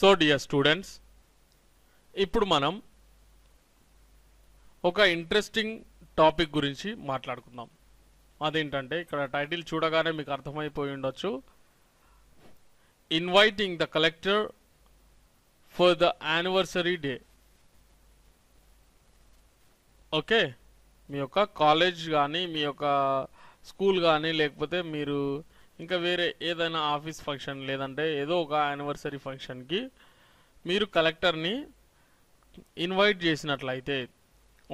So dear students ఇప్పుడు మనం ఒక ఇంట్రెస్టింగ్ టాపిక్ గురించి మాట్లాడుకుందాం అదేంటంటే ఇక్కడ టైటిల్ చూడగానే మీకు అర్థమైపోయి ఉండొచ్చు inviting the collector for the anniversary day okay మీ యొక్క కాలేజ్ కానీ మీ యొక్క స్కూల్ కానీ లేకపోతే మీరు ఇంకా వేరే ఏదైనా ఆఫీస్ ఫంక్షన్ లేదంటే ఏదో ఒక యానివర్సరీ ఫంక్షన్కి మీరు కలెక్టర్ని ఇన్వైట్ చేసినట్లయితే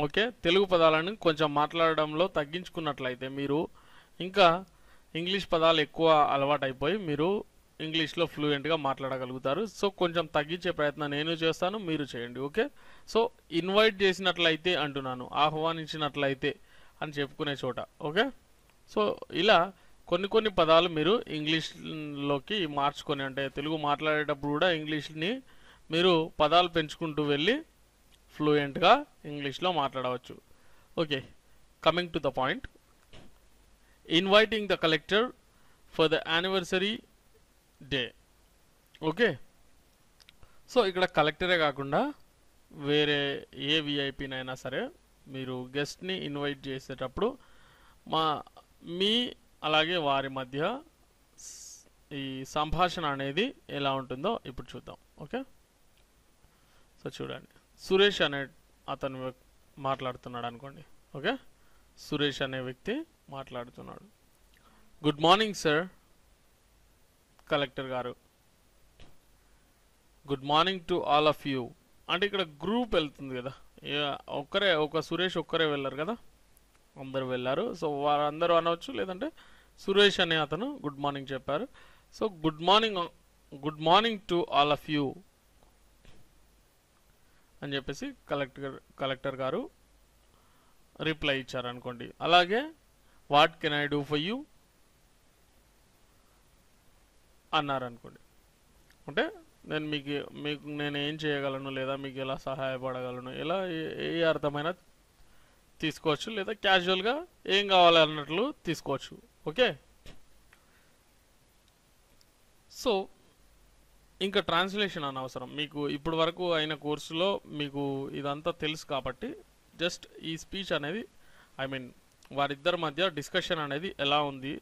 ఓకే తెలుగు పదాలను కొంచెం మాట్లాడడంలో తగ్గించుకున్నట్లయితే మీరు ఇంకా ఇంగ్లీష్ పదాలు ఎక్కువ అలవాటైపోయి మీరు ఇంగ్లీష్లో ఫ్లూయెంట్గా మాట్లాడగలుగుతారు సో కొంచెం తగ్గించే ప్రయత్నం నేను చేస్తాను మీరు చేయండి ఓకే సో ఇన్వైట్ చేసినట్లయితే అంటున్నాను ఆహ్వానించినట్లయితే అని చెప్పుకునే చోట ఓకే సో ఇలా కొన్ని కొన్ని పదాలు మీరు ఇంగ్లీష్లోకి మార్చుకొని అంటే తెలుగు మాట్లాడేటప్పుడు కూడా ఇంగ్లీష్ని మీరు పదాలు పెంచుకుంటూ వెళ్ళి ఫ్లూయెంట్గా ఇంగ్లీష్లో మాట్లాడవచ్చు okay coming to the point inviting the collector for the anniversary day okay so ఇక్కడ కలెక్టరే కాకుండా వేరే ఏ విఐపీనైనా సరే మీరు గెస్ట్ని ఇన్వైట్ చేసేటప్పుడు మా మీ అలాగే వారి మధ్య ఈ సంభాషణ అనేది ఎలా ఉంటుందో ఇప్పుడు చూద్దాం ఓకే సో చూడండి సురేష్ అనే అతను మాట్లాడుతున్నాడు అనుకోండి ఓకే సురేష్ అనే వ్యక్తి మాట్లాడుతున్నాడు గుడ్ మార్నింగ్ సార్ కలెక్టర్ గారు good morning to all of you అంటే ఇక్కడ గ్రూప్ వెళ్తుంది కదా ఒక్కరే ఒక సురేష్ ఒక్కరే వెళ్ళారు కదా అందరు వెళ్ళారు సో వారందరూ అనవచ్చు లేదంటే సురేష్ అనే అతను గుడ్ మార్నింగ్ చెప్పారు so good morning good morning to all of you అని చెప్పేసి కలెక్టర్ కలెక్టర్ గారు రిప్లై ఇచ్చారు అనుకోండి అలాగే what can I do for you అన్నారు అనుకోండి అంటే నేను మీకు మీకు నేను ఏం చేయగలను లేదా మీకు ఎలా సహాయపడగలను ఎలా ఏ అర్థమైనా తీసుకోవచ్చు లేదా క్యాజువల్గా ఏం కావాలన్నట్లు తీసుకోవచ్చు ఓకే సో ఇంకా ట్రాన్స్లేషన్ అనవసరం మీకు ఇప్పుడు వరకు అయిన కోర్సులో మీకు ఇదంతా తెలుసు కాబట్టి జస్ట్ ఈ స్పీచ్ అనేది ఐ మీన్ వారిద్దరి మధ్య డిస్కషన్ అనేది ఎలా ఉంది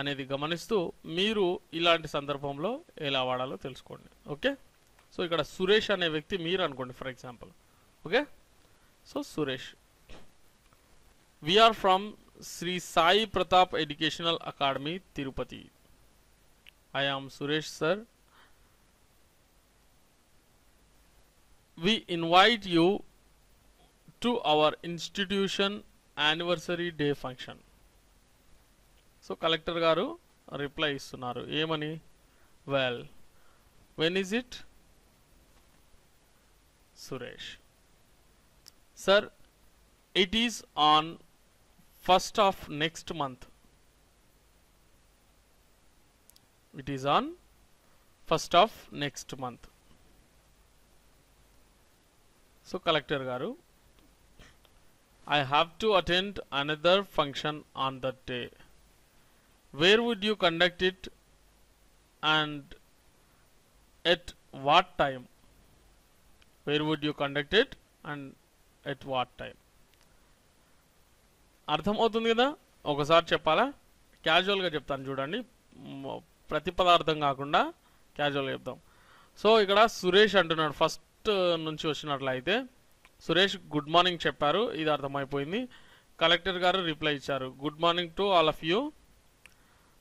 అనేది గమనిస్తూ మీరు ఇలాంటి సందర్భంలో ఎలా వాడాలో తెలుసుకోండి ఓకే సో ఇక్కడ సురేష్ అనే వ్యక్తి మీరు అనుకోండి for example okay so Suresh we are from Shri Sai Pratap educational academy Tirupati I am Suresh sir we invite you to our institution anniversary day function so collector గారు రిప్లై ఇస్తున్నారు ఏమని well when is it Suresh sir it is on first of next month it is on first of next month so collector garu i have to attend another function on that day where would you conduct it and at what time where would you conduct it and at what time అర్థమవుతుంది కదా ఒకసారి చెప్పాలా క్యాజువల్గా చెప్తాను చూడండి ప్రతి పదార్థం కాకుండా క్యాజువల్గా చెప్తాం సో ఇక్కడ సురేష్ అంటున్నాడు ఫస్ట్ uh, నుంచి వచ్చినట్లయితే సురేష్ గుడ్ మార్నింగ్ చెప్పారు ఇది అర్థమైపోయింది కలెక్టర్ గారు రిప్లై ఇచ్చారు good morning to all of you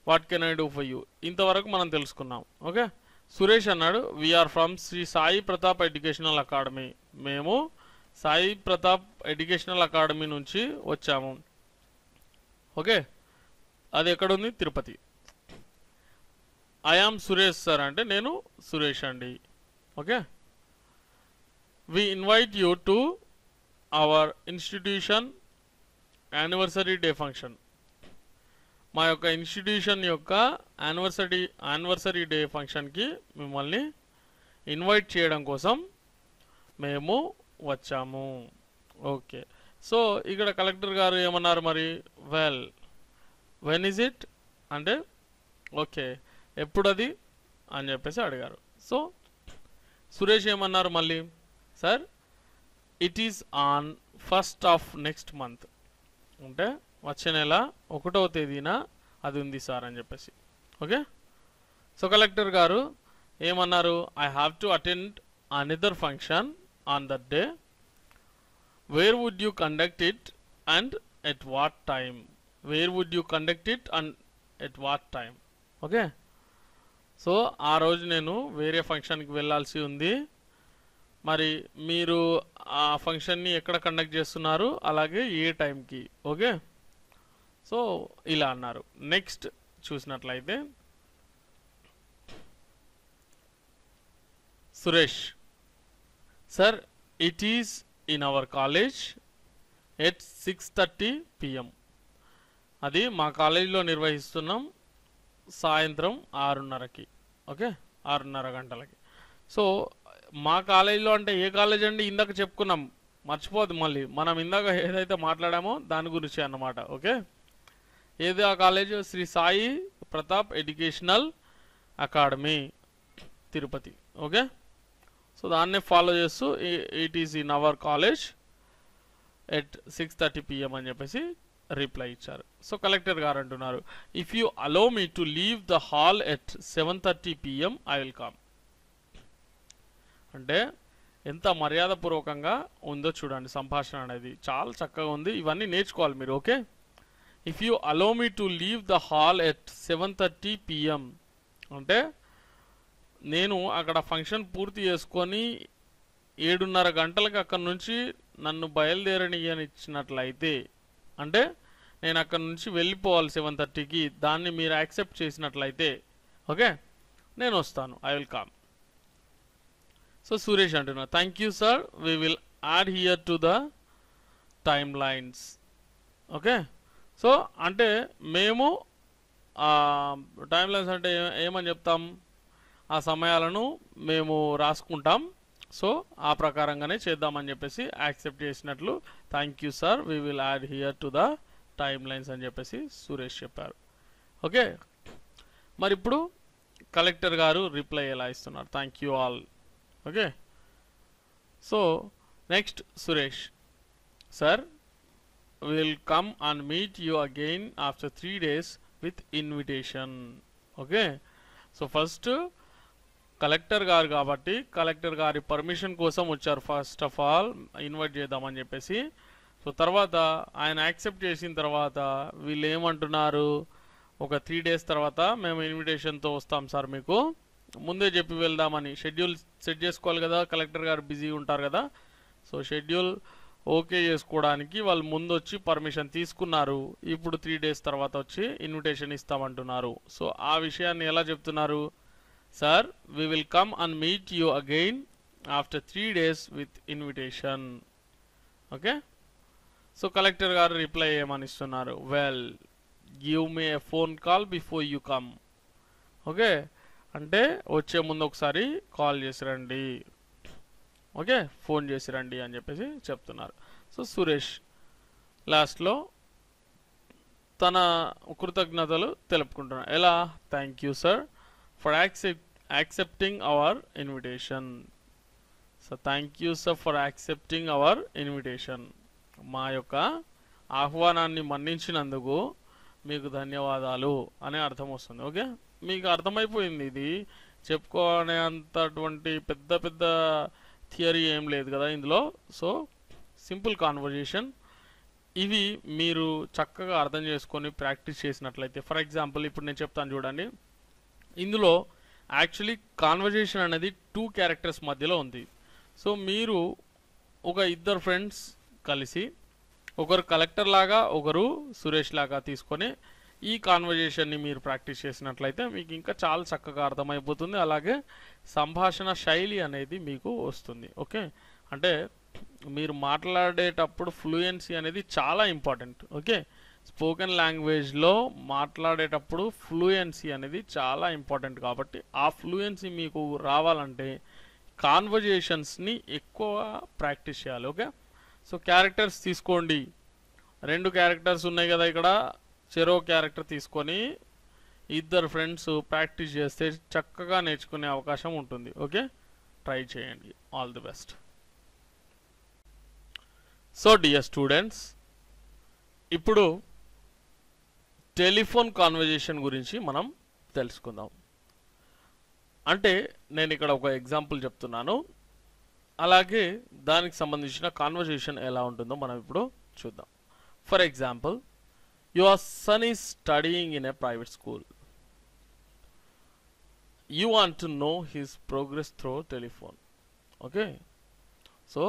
what can I do for you ఇంతవరకు మనం తెలుసుకున్నాం ఓకే సురేష్ అన్నాడు we are from Shri Sai Pratap educational academy మేము సాయి ప్రతాప్ ఎడ్యుకేషనల్ అకాడమీ నుంచి వచ్చాము ఓకే అది ఎక్కడుంది తిరుపతి ఐఆమ్ సురేష్ సార్ అంటే నేను సురేష్ అండి okay we invite you to our institution anniversary day function మా యొక్క ఇన్స్టిట్యూషన్ యొక్క యానివర్సరీ యానివర్సరీ డే ఫంక్షన్కి మిమ్మల్ని ఇన్వైట్ చేయడం కోసం మేము వచ్చాము ఓకే సో ఇక్కడ కలెక్టర్ గారు ఏమన్నారు మరి వెల్ వెన్ ఇజ్ ఇట్ అంటే ఓకే ఎప్పుడు అది అని చెప్పేసి అడిగారు సో సురేష్ ఏమన్నారు మళ్ళీ sir it is on first of next month అంటే వచ్చే నెల ఒకటవ తేదీన అది ఉంది సార్ అని చెప్పేసి ఓకే సో కలెక్టర్ గారు ఏమన్నారు I have to attend another function on that day where would you conduct it and at what time where would you conduct it and at what time okay so ఆ రోజు నేను వేరే ఫంక్షన్కి వెళ్ళాల్సి ఉంది మరి మీరు ఆ ఫంక్షన్ని ఎక్కడ కండక్ట్ చేస్తున్నారు అలాగే ఏ టైంకి ఓకే సో ఇలా అన్నారు నెక్స్ట్ చూసినట్లయితే Suresh sir it is in our college at six thirty PM అది మా కాలేజీలో నిర్వహిస్తున్నాం సాయంత్రం ఆరున్నరకి ఓకే ఆరున్నర గంటలకి సో మా కాలేజీలో అంటే ఏ కాలేజ్ అండి ఇందాక చెప్పుకున్నాం మర్చిపోదు మళ్ళీ మనం ఇందాక ఏదైతే మాట్లాడామో దాని గురించి అన్నమాట ఓకే ఏది ఆ college Shri Sai Pratap educational academy Tirupati okay so దాన్నే ఫాలో చేస్తూ it is in our college at six thirty PM అని చెప్పేసి రిప్లై ఇచ్చారు సో కలెక్టర్ గారు అంటున్నారు if you allow me to leave the hall at seven thirty PM I will come అంటే ఎంత మర్యాదపూర్వకంగా ఉందో చూడండి సంభాషణ అనేది చాలా చక్కగా ఉంది ఇవన్నీ నేర్చుకోవాలి మీరు okay if you allow me to leave the hall at seven thirty PM అంటే నేను అక్కడ ఫంక్షన్ పూర్తి చేసుకొని ఏడున్నర గంటలకు అక్కడ నుంచి నన్ను బయలుదేరనియనిచ్చినట్లయితే అంటే నేను అక్కడ నుంచి వెళ్ళిపోవాలి సెవెన్ థర్టీకి దాన్ని మీరు యాక్సెప్ట్ చేసినట్లయితే ఓకే నేను వస్తాను I will come so Suresh అంటున్నా thank you sir we will adhere to the timelines okay so అంటే మేము టైమ్ లైన్స్ అంటే ఏమని చెప్తాం ఆ సమయాలను మేము రాసుకుంటాం సో ఆ ప్రకారంగానే చేద్దామని చెప్పేసి యాక్సెప్ట్ చేసినట్లు thank you sir we will adhere to the timelines అని చెప్పేసి సురేష్ చెప్పారు ఓకే మరి ఇప్పుడు కలెక్టర్ గారు రిప్లై ఎలా ఇస్తున్నారు thank you all okay so next Suresh sir will come and meet you again after three days with invitation okay so first collector గారు కాబట్టి కలెక్టర్ గారి పర్మిషన్ కోసం వచ్చారు ఫస్ట్ ఆఫ్ ఆల్ ఇన్వైట్ చేద్దామని చెప్పేసి సో తర్వాత ఆయన యాక్సెప్ట్ చేసిన తర్వాత వీళ్ళు ఏమంటున్నారు ఒక త్రీ డేస్ తర్వాత మేము ఇన్విటేషన్తో వస్తాం సార్ మీకు ముందే చెప్పి వెళ్దామని షెడ్యూల్ సెట్ చేసుకోవాలి కదా కలెక్టర్ గారు బిజీ ఉంటారు కదా సో షెడ్యూల్ ఓకే చేసుకోవడానికి వాళ్ళు ముందు వచ్చి పర్మిషన్ తీసుకున్నారు ఇప్పుడు త్రీ డేస్ తర్వాత వచ్చి ఇన్విటేషన్ ఇస్తామంటున్నారు సో ఆ విషయాన్ని ఎలా చెప్తున్నారు Sir, will come come meet you again after three days with invitation okay so collector గారు రిప్లై ఏమని ఏమనిస్తున్నారు well give me phone call before you come okay అంటే వచ్చే ముందు ఒకసారి కాల్ చేసి రండి ఓకే ఫోన్ చేసి రండి అని చెప్పేసి చెప్తున్నారు సో సురేష్ లాస్ట్లో తన కృతజ్ఞతలు తెలుపుకుంటున్నాడు ఎలా thank you sir for accept accepting our invitation. So thank you sir for accepting our invitation. మా యొక్క ఆహ్వానాన్ని మన్నించినందుకు మీకు ధన్యవాదాలు అనే అర్థం వస్తుంది ఓకే మీకు అర్థమైపోయింది ఇది చెప్పుకోనే అంతటువంటి పెద్ద పెద్ద థియరీ ఏం లేదు కదా ఇందులో సో సింపుల్ కాన్వర్జేషన్ ఇవి మీరు చక్కగా అర్థం చేసుకొని ప్రాక్టీస్ చేసినట్లయితే ఫర్ ఎగ్జాంపుల్ ఇప్పుడు నేను చెప్తాను చూడండి ఇందులో యాక్చువల్లీ కాన్వర్జేషన్ అనేది టూ క్యారెక్టర్స్ మధ్యలో ఉంది సో మీరు ఒక ఇద్దరు ఫ్రెండ్స్ కలిసి ఒకరు కలెక్టర్ లాగా ఒకరు సురేష్ లాగా తీసుకొని ఈ కాన్వర్జేషన్ని మీరు ప్రాక్టీస్ చేసినట్లయితే మీకు ఇంకా చాలా చక్కగా అర్థమైపోతుంది అలాగే సంభాషణ శైలి అనేది మీకు వస్తుంది ఓకే అంటే మీరు మాట్లాడేటప్పుడు ఫ్లూయెన్సీ అనేది చాలా ఇంపార్టెంట్ ఓకే స్పోకెన్ లాంగ్వేజ్లో మాట్లాడేటప్పుడు ఫ్లూయెన్సీ అనేది చాలా ఇంపార్టెంట్ కాబట్టి ఆ ఫ్లూయెన్సీ మీకు రావాలంటే కాన్వర్జేషన్స్ని ఎక్కువ ప్రాక్టీస్ చేయాలి ఓకే సో క్యారెక్టర్స్ తీసుకోండి రెండు క్యారెక్టర్స్ ఉన్నాయి కదా ఇక్కడ చెరో క్యారెక్టర్ తీసుకొని ఇద్దరు ఫ్రెండ్స్ ప్రాక్టీస్ చేస్తే చక్కగా నేర్చుకునే అవకాశం ఉంటుంది ఓకే ట్రై చేయండి all the best so dear students ఇప్పుడు టెలిఫోన్ కాన్వర్జేషన్ గురించి మనం తెలుసుకుందాం అంటే నేను ఇక్కడ ఒక ఎగ్జాంపుల్ చెప్తున్నాను అలాగే దానికి సంబంధించిన కాన్వర్జేషన్ ఎలా ఉంటుందో మనం ఇప్పుడు చూద్దాం for example your son is studying in a private school you want to know his progress through telephone okay so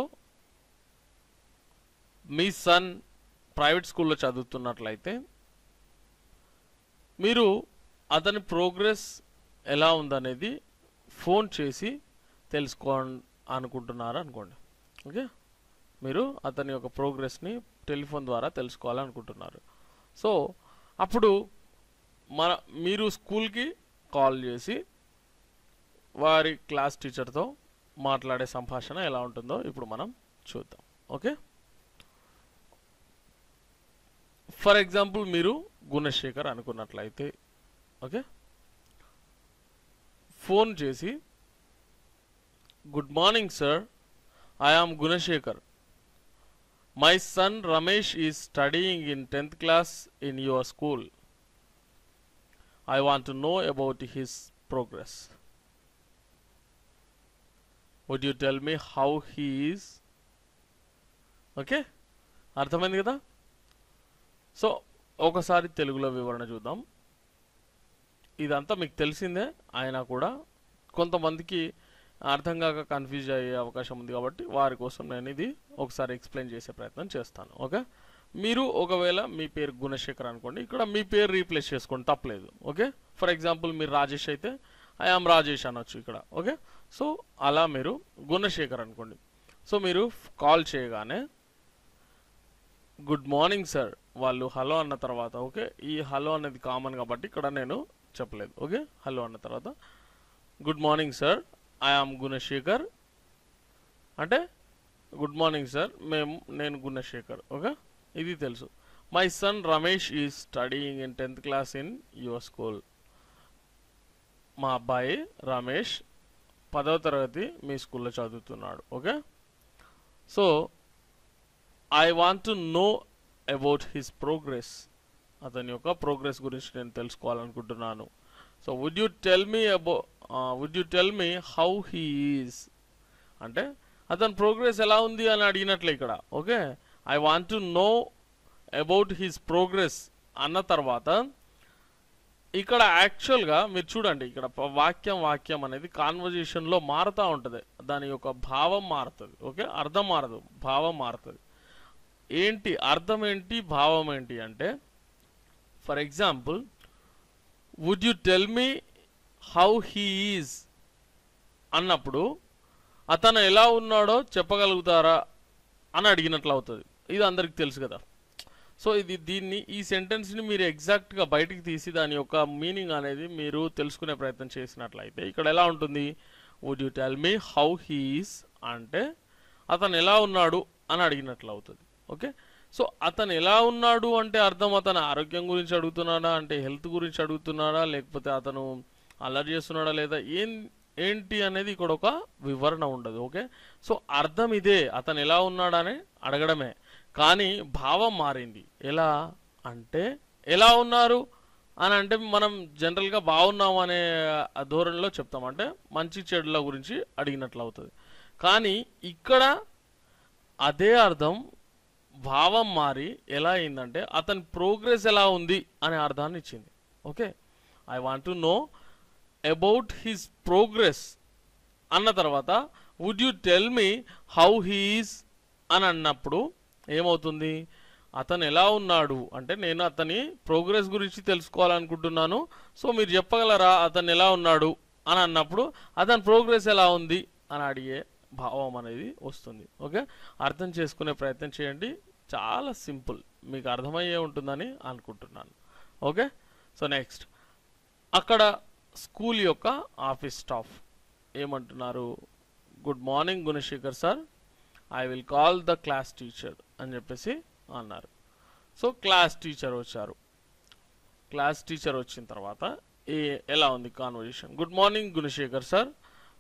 మీ సన్ ప్రైవేట్ స్కూల్లో చదువుతున్నట్లయితే మీరు అతని ప్రోగ్రెస్ ఎలా ఉందనేది ఫోన్ చేసి తెలుసుకో అనుకుంటున్నారు అనుకోండి ఓకే మీరు అతని యొక్క ప్రోగ్రెస్ని టెలిఫోన్ ద్వారా తెలుసుకోవాలనుకుంటున్నారు సో అప్పుడు మన మీరు స్కూల్కి కాల్ చేసి వారి క్లాస్ టీచర్తో మాట్లాడే సంభాషణ ఎలా ఉంటుందో ఇప్పుడు మనం చూద్దాం ఓకే ఫర్ ఎగ్జాంపుల్ మీరు గుణశేఖర్ అనుకున్నట్లయితే ఓకే ఫోన్ చేసి good morning sir I am Gunasekhar my son Ramesh is studying in tenth class in your school I want know about his progress would you tell me how he is okay అర్థమైంది కదా so ఒకసారి తెలుగులో వివరణ చూద్దాం ఇదంతా మీకు తెలిసిందే ఆయన కూడా కొంతమందికి అర్థం కాక కన్ఫ్యూజ్ అయ్యే అవకాశం ఉంది కాబట్టి వారి కోసం నేను ఇది ఒకసారి ఎక్స్ప్లెయిన్ చేసే ప్రయత్నం చేస్తాను ఓకే మీరు ఒకవేళ మీ పేరు గుణశేఖర్ అనుకోండి ఇక్కడ మీ పేరు రీప్లేస్ చేసుకోండి తప్పలేదు ఓకే ఫర్ ఎగ్జాంపుల్ మీరు రాజేష్ అయితే ఐ ఆమ్ రాజేష్ అనొచ్చు ఇక్కడ ఓకే సో అలా మీరు గుణశేఖర్ అనుకోండి సో మీరు కాల్ చేయగానే గుడ్ మార్నింగ్ సార్ వాళ్ళు హలో అన్న తర్వాత ఓకే ఈ హలో అనేది కామన్ కాబట్టి ఇక్కడ నేను చెప్పలేదు ఓకే హలో అన్న తర్వాత good morning sir I am Gunasekhar అంటే గుడ్ మార్నింగ్ సార్ మేము నేను గుణశేఖర్ ఓకే ఇది తెలుసు my son Ramesh is studying in tenth class in your school మా అబ్బాయి రమేష్ పదవ తరగతి మీ స్కూల్లో చదువుతున్నాడు okay so I want to know about his progress అతని యొక్క ప్రోగ్రెస్ గురించి నేను తెలుసుకోవాలనుకుంటున్నాను so would you tell me about would you tell me how he is అంటే అతని ప్రోగ్రెస్ ఎలా ఉంది అని అడిగినట్లే ఇక్కడ okay I want to know about his progress అన్న తర్వాత ఇక్కడ యాక్చువల్గా మీరు చూడండి ఇక్కడ వాక్యం వాక్యం అనేది కాన్వర్జేషన్లో మారుతూ ఉంటుంది దాని యొక్క భావం మారుతుంది ఓకే అర్థం మారదు భావం మారుతుంది ఏంటి అర్థం ఏంటి భావం ఏంటి అంటే for example would you tell me how he is అన్నప్పుడు అతను ఎలా ఉన్నాడో చెప్పగలుగుతారా అని అడిగినట్లు అవుతుంది ఇది అందరికి తెలుసు కదా సో ఇది దీన్ని ఈ సెంటెన్స్ని మీరు ఎగ్జాక్ట్గా బయటికి తీసి దాని యొక్క మీనింగ్ అనేది మీరు తెలుసుకునే ప్రయత్నం చేసినట్లయితే ఇక్కడ ఎలా ఉంటుంది would you tell me how he is అంటే అతను ఎలా ఉన్నాడు అని అడిగినట్లు అవుతుంది ఓకే సో అతను ఎలా ఉన్నాడు అంటే అర్థం అతను ఆరోగ్యం గురించి అడుగుతున్నాడా అంటే హెల్త్ గురించి అడుగుతున్నాడా లేకపోతే అతను అలర్ట్ చేస్తున్నాడా లేదా ఏం ఏంటి అనేది ఇక్కడ ఒక వివరణ ఉండదు ఓకే సో అర్థం ఇదే అతను ఎలా ఉన్నాడని అడగడమే కానీ భావం మారింది ఎలా అంటే ఎలా ఉన్నారు అని అంటే మనం జనరల్గా బాగున్నాం అనే ధోరణిలో చెప్తాం అంటే మంచి చెడుల గురించి అడిగినట్లు అవుతుంది కానీ ఇక్కడ అదే అర్థం భావం మారి ఎలా అయిందంటే అతని ప్రోగ్రెస్ ఎలా ఉంది అనే అర్థాన్ని ఇచ్చింది okay I want to know about his progress అన్న తర్వాత would you tell me how he's అని అన్నప్పుడు ఏమవుతుంది అతను ఎలా ఉన్నాడు అంటే నేను అతని ప్రోగ్రెస్ గురించి తెలుసుకోవాలనుకుంటున్నాను సో మీరు చెప్పగలరా అతను ఎలా ఉన్నాడు అని అన్నప్పుడు అతని ప్రోగ్రెస్ ఎలా ఉంది అని అడిగే భావం అనేది వస్తుంది ఓకే అర్థం చేసుకునే ప్రయత్నం చేయండి చాలా సింపుల్ మీకు అర్థమయ్యే ఉంటుందని అనుకుంటున్నాను ఓకే సో నెక్స్ట్ అక్కడ స్కూల్ యొక్క ఆఫీస్ స్టాఫ్ ఏమంటున్నారు good morning Gunasekhar sir I will call the class teacher అని చెప్పేసి అన్నారు సో క్లాస్ టీచర్ వచ్చారు క్లాస్ టీచర్ వచ్చిన తర్వాత ఏ ఎలా ఉంది conversation good morning Gunasekhar sir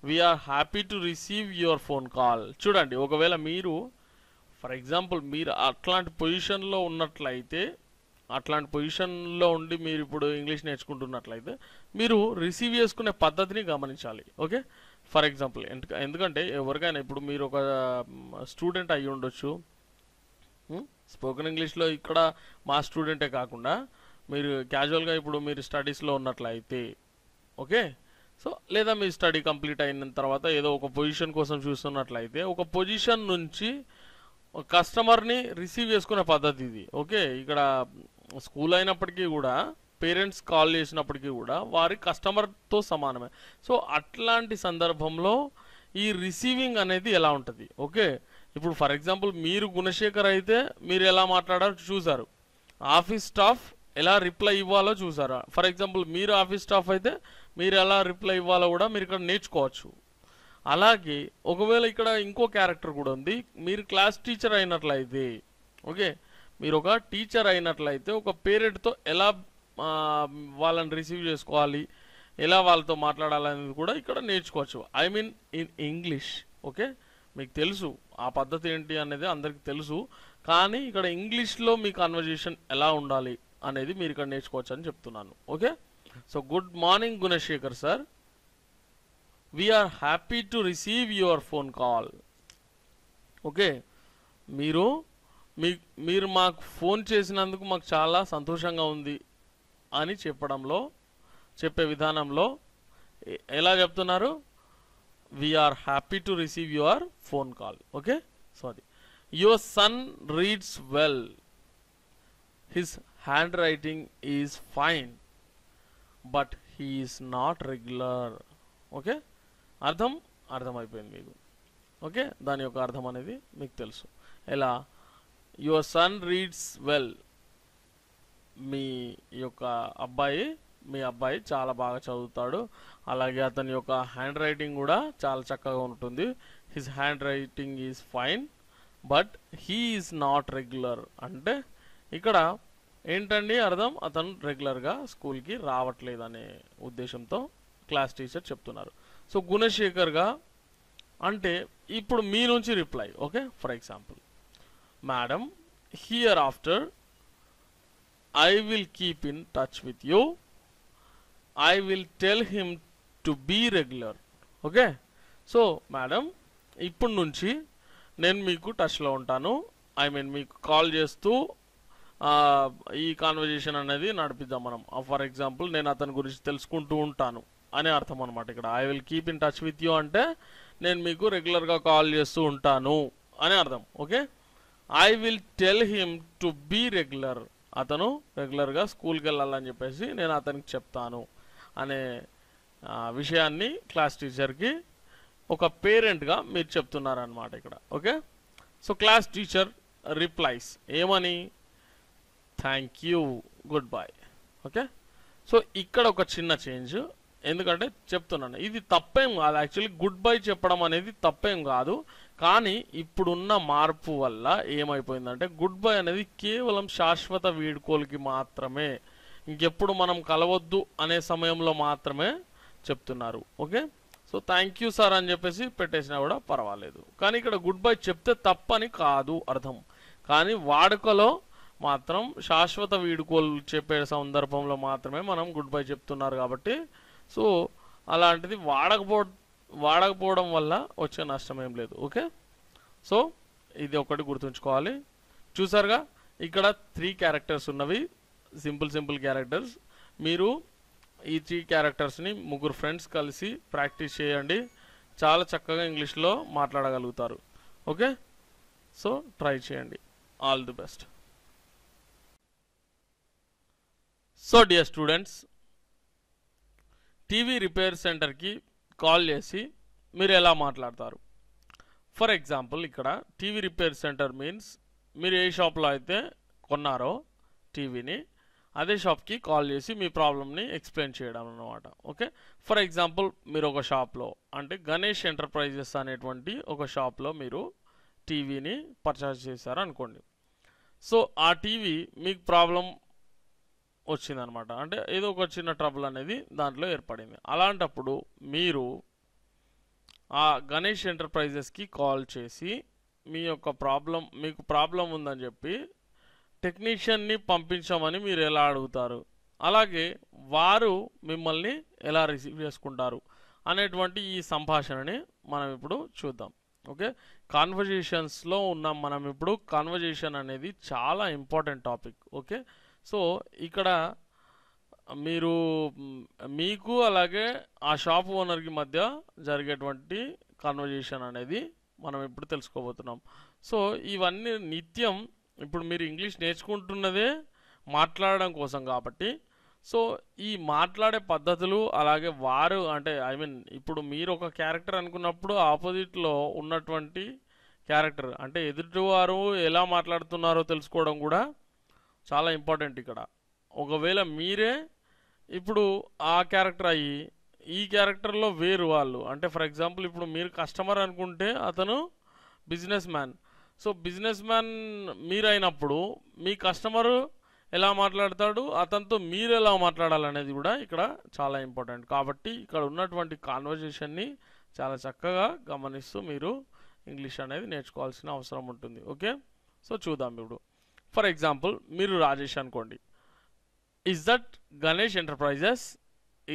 we are happy to receive your phone call చూడండి ఒకవేళ మీరు ఫర్ ఎగ్జాంపుల్ మీరు అట్లాంటి పొజిషన్లో ఉన్నట్లయితే అట్లాంటి పొజిషన్లో ఉండి మీరు ఇప్పుడు ఇంగ్లీష్ నేర్చుకుంటున్నట్లయితే మీరు రిసీవ్ చేసుకునే పద్ధతిని గమనించాలి ఓకే ఫర్ ఎగ్జాంపుల్ ఎందుకంటే ఎవరికైనా ఇప్పుడు మీరు ఒక స్టూడెంట్ అయి ఉండొచ్చు స్పోకెన్ ఇంగ్లీష్లో ఇక్కడ మా స్టూడెంటే కాకుండా మీరు క్యాజువల్గా ఇప్పుడు మీరు స్టడీస్లో ఉన్నట్లయితే ఓకే సో లేదా మీ స్టడీ కంప్లీట్ అయిన తర్వాత ఏదో ఒక పొజిషన్ కోసం చూస్తున్నట్లయితే ఒక పొజిషన్ నుంచి కస్టమర్ని రిసీవ్ చేసుకునే పద్ధతి ఇది ఓకే ఇక్కడ స్కూల్ అయినప్పటికీ కూడా పేరెంట్స్ కాల్ చేసినప్పటికీ కూడా వారి కస్టమర్తో సమానమే సో అట్లాంటి సందర్భంలో ఈ రిసీవింగ్ అనేది ఎలా ఉంటుంది ఓకే ఇప్పుడు ఫర్ ఎగ్జాంపుల్ మీరు గుణశేఖర్ అయితే మీరు ఎలా మాట్లాడారో చూసారు ఆఫీస్ స్టాఫ్ ఎలా రిప్లై ఇవ్వాలో చూసారా ఫర్ ఎగ్జాంపుల్ మీరు ఆఫీస్ స్టాఫ్ అయితే మీరు ఎలా రిప్లై ఇవ్వాలో కూడా మీరు ఇక్కడ నేర్చుకోవచ్చు అలాగే ఒకవేళ ఇక్కడ ఇంకో క్యారెక్టర్ కూడా ఉంది మీరు క్లాస్ టీచర్ అయినట్లయితే ఓకే మీరు ఒక టీచర్ అయినట్లయితే ఒక పేరెంట్తో ఎలా వాళ్ళని రిసీవ్ చేసుకోవాలి ఎలా వాళ్ళతో మాట్లాడాలనేది కూడా ఇక్కడ నేర్చుకోవచ్చు I mean in English okay మీకు తెలుసు ఆ పద్ధతి ఏంటి అనేది అందరికీ తెలుసు కానీ ఇక్కడ ఇంగ్లీష్లో మీ కన్వర్జేషన్ ఎలా ఉండాలి అనేది మీరు ఇక్కడ నేర్చుకోవచ్చు అని చెప్తున్నాను okay so good morning Gunasekhar sir we are happy to receive your phone call okay మీరు మీ మీరు మాకు ఫోన్ చేసినందుకు మాకు చాలా సంతోషంగా ఉంది అని చెప్పడంలో చెప్పే విధానంలో ఎలా చెప్తున్నారు we are happy to receive your phone call okay so అది your son reads well his handwriting is fine but he not regular okay అర్థం అర్థమైపోయింది మీకు ఓకే దాని యొక్క అర్థం అనేది మీకు తెలుసు ఎలా యువర్ సన్ రీడ్స్ వెల్ మీ యొక్క అబ్బాయి మీ అబ్బాయి చాలా బాగా చదువుతాడు అలాగే అతని యొక్క హ్యాండ్ రైటింగ్ కూడా చాలా చక్కగా ఉంటుంది his handwriting is fine but he not regular అంటే ఇక్కడ ఏంటండి అర్థం అతను రెగ్యులర్గా స్కూల్కి రావట్లేదు అనే ఉద్దేశంతో క్లాస్ టీచర్ చెప్తున్నారు సో గుణశేఖర్గా అంటే ఇప్పుడు మీ నుంచి reply okay for example madam hereafter I will keep in touch with you I will tell him to be regular okay so madam ఇప్పటి నుంచి నేను మీకు టచ్లో ఉంటాను ఐ మీన్ మీకు కాల్ చేస్తూ ఈ కాన్వర్జేషన్ అనేది నడిపిద్దాం మనం ఫర్ ఎగ్జాంపుల్ నేను అతని గురించి తెలుసుకుంటూ ఉంటాను అనే అర్థం అనమాట ఇక్కడ I will keep in touch with you అంటే నేను మీకు రెగ్యులర్గా కాల్ చేస్తూ ఉంటాను అని అర్థం okay I will tell him to be regular అతను రెగ్యులర్గా స్కూల్కి వెళ్ళాలని చెప్పేసి నేను అతనికి చెప్తాను అనే విషయాన్ని క్లాస్ టీచర్కి ఒక పేరెంట్గా మీరు చెప్తున్నారనమాట ఇక్కడ okay so class teacher replies ఏమని thank you good boy okay so ఇక్కడ ఒక చిన్న చేంజ్ ఎందుకంటే చెప్తున్నాను ఇది తప్పేం కాదు యాక్చువల్లీ గుడ్ బై చెప్పడం అనేది తప్పేం కాదు కానీ ఇప్పుడున్న మార్పు వల్ల ఏమైపోయిందంటే గుడ్ బై అనేది కేవలం శాశ్వత వీడ్కోలుకి మాత్రమే ఇంకెప్పుడు మనం కలవద్దు అనే సమయంలో మాత్రమే చెప్తున్నారు okay so thank you sir అని చెప్పేసి పెట్టేసినా కూడా పర్వాలేదు కానీ ఇక్కడ గుడ్ బై చెప్తే తప్పని కాదు అర్థం కానీ వాడుకలో మాత్రం శాశ్వత వీడుకోలు చెప్పే సందర్భంలో మాత్రమే మనం గుడ్ బై చెప్తున్నారు కాబట్టి సో అలాంటిది వాడకపో వాడకపోవడం వల్ల వచ్చే నష్టం ఏం లేదు ఓకే సో ఇది ఒకటి గుర్తుంచుకోవాలి చూసారుగా ఇక్కడ త్రీ క్యారెక్టర్స్ ఉన్నవి సింపుల్ సింపుల్ క్యారెక్టర్స్ మీరు ఈ త్రీ క్యారెక్టర్స్ని ముగ్గురు ఫ్రెండ్స్ కలిసి ప్రాక్టీస్ చేయండి చాలా చక్కగా ఇంగ్లీష్లో మాట్లాడగలుగుతారు ఓకే సో ట్రై చేయండి all the best so dear students TV repair సెంటర్కి కాల్ చేసి మీరు ఎలా మాట్లాడతారు ఫర్ ఎగ్జాంపుల్ ఇక్కడ టీవీ రిపేర్ సెంటర్ మీన్స్ మీరు ఏ షాప్లో అయితే కొన్నారో టీవీని అదే షాప్కి కాల్ చేసి మీ ప్రాబ్లమ్ని ఎక్స్ప్లెయిన్ చేయడం అనమాట ఓకే ఫర్ ఎగ్జాంపుల్ మీరు ఒక షాప్లో అంటే గణేష్ ఎంటర్ప్రైజెస్ అనేటువంటి ఒక షాప్లో మీరు టీవీని పర్చేస్ చేశారు అనుకోండి సో ఆ టీవీ మీకు ప్రాబ్లం వచ్చిందనమాట అంటే ఏదో ఒక చిన్న ట్రబుల్ అనేది దాంట్లో ఏర్పడింది అలాంటప్పుడు మీరు ఆ గణేష్ ఎంటర్ప్రైజెస్కి కాల్ చేసి మీ యొక్క ప్రాబ్లం మీకు ప్రాబ్లం ఉందని చెప్పి టెక్నీషియన్ని పంపించమని మీరు ఎలా అడుగుతారు అలాగే వారు మిమ్మల్ని ఎలా రిసీవ్ చేసుకుంటారు అనేటువంటి ఈ సంభాషణని మనం ఇప్పుడు చూద్దాం ఓకే కాన్వర్జేషన్స్లో ఉన్నాం మనం ఇప్పుడు కాన్వర్జేషన్ అనేది చాలా ఇంపార్టెంట్ టాపిక్ ఓకే సో ఇక్కడ మీరు మీకు అలాగే ఆ షాప్ ఓనర్కి మధ్య జరిగేటువంటి కాన్వర్జేషన్ అనేది మనం ఇప్పుడు తెలుసుకోబోతున్నాం సో ఇవన్నీ నిత్యం ఇప్పుడు మీరు ఇంగ్లీష్ నేర్చుకుంటున్నదే మాట్లాడడం కోసం కాబట్టి సో ఈ మాట్లాడే పద్ధతులు అలాగే వారు అంటే ఐ మీన్ ఇప్పుడు మీరు ఒక క్యారెక్టర్ అనుకున్నప్పుడు ఆపోజిట్లో ఉన్నటువంటి క్యారెక్టర్ అంటే ఎదుటివారు ఎలా మాట్లాడుతున్నారో తెలుసుకోవడం కూడా చాలా ఇంపార్టెంట్ ఇక్కడ ఒకవేళ మీరే ఇప్పుడు ఆ క్యారెక్టర్ అయ్యి ఈ క్యారెక్టర్లో వేరు వాళ్ళు అంటే ఫర్ ఎగ్జాంపుల్ ఇప్పుడు మీరు కస్టమర్ అనుకుంటే అతను businessman so businessman మీరైనప్పుడు మీ కస్టమరు ఎలా మాట్లాడతాడు అతనితో మీరు ఎలా మాట్లాడాలనేది కూడా ఇక్కడ చాలా ఇంపార్టెంట్ కాబట్టి ఇక్కడ ఉన్నటువంటి కాన్వర్జేషన్ని చాలా చక్కగా గమనిస్తూ మీరు ఇంగ్లీష్ అనేది నేర్చుకోవాల్సిన అవసరం ఉంటుంది ఓకే సో చూద్దాం ఇప్పుడు ఫర్ ఎగ్జాంపుల్ మీరు రాజేష్ అనుకోండి ఇస్ దట్ గణేష్ ఎంటర్ప్రైజెస్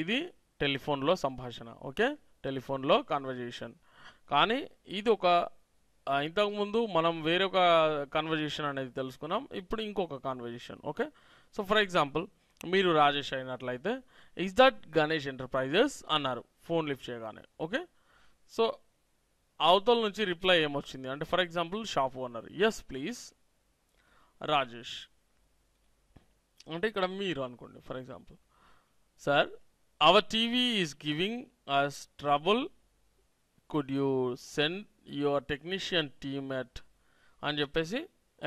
ఇది టెలిఫోన్లో సంభాషణ ఓకే టెలిఫోన్లో కాన్వర్జేషన్ కానీ ఇది ఒక ఇంతకుముందు మనం వేరొక కాన్వర్జేషన్ అనేది తెలుసుకున్నాం ఇప్పుడు ఇంకొక conversation okay so for example మీరు రాజేష్ అయినట్లయితే ఇస్ దట్ గణేష్ ఎంటర్ప్రైజెస్ అన్నారు ఫోన్ లిఫ్ట్ చేయగానే ఓకే సో అవతల నుంచి రిప్లై ఏమొచ్చింది అంటే for example shop owner yes please Rajesh అంటే ఇక్కడ మీరు అనుకోండి for example sir our TV is giving us trouble could you send your technician team at అని చెప్పేసి